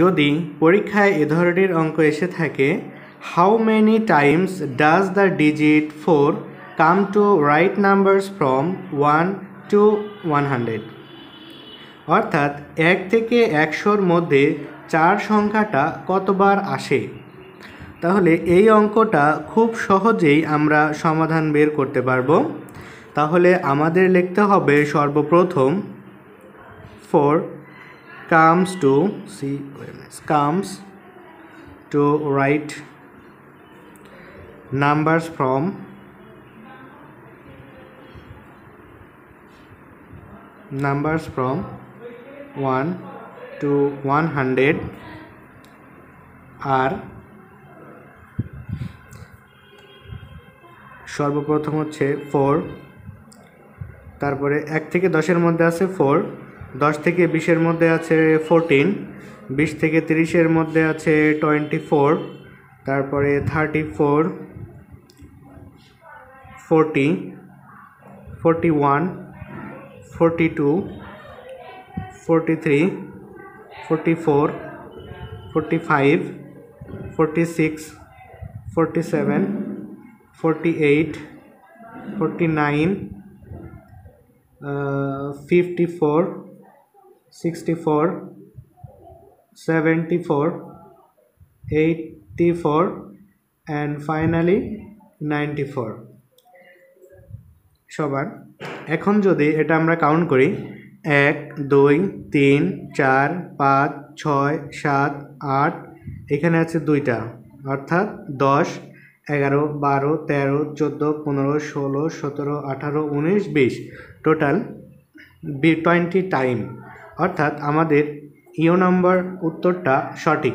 যদি পরীক্ষায় এ ধরনের অঙ্ক এসে থাকে how many times does the digit four come to write numbers from one to one hundred অর্থাৎ এক থেকে একশোর মধ্যে চার সংখ্যাটা কতবার আসে তাহলে এই অঙ্কটা খুব সহজেই আমরা সমাধান বের করতে পারবো তাহলে আমাদের লিখতে হবে সর্বপ্রথম four comes to see c comes to write numbers from numbers from 1 to 100 are সর্বপ্রথম হচ্ছে ফোর তারপরে এক থেকে দশের মধ্যে আছে ফোর দশ থেকে বিশের মধ্যে আছে ফোরটিন বিশ থেকে তিরিশের মধ্যে আছে টোয়েন্টি ফোর তারপরে thirty four forty forty one forty two forty three forty four forty five forty six forty seven forty eight forty nine fifty four sixty seventy four eighty four and finally ninety four সবার এখন যদি এটা আমরা count করি এক দুই তিন চার পাঁচ ছয় সাত আট এখানে আছে দুইটা অর্থাৎ দশ এগারো বারো তেরো চোদ্দো পনেরো ষোলো সতেরো আঠারো উনিশ বিশ টোটাল বি টোয়েন্টি টাইম অর্থাৎ আমাদের ইও নম্বর উত্তরটা সঠিক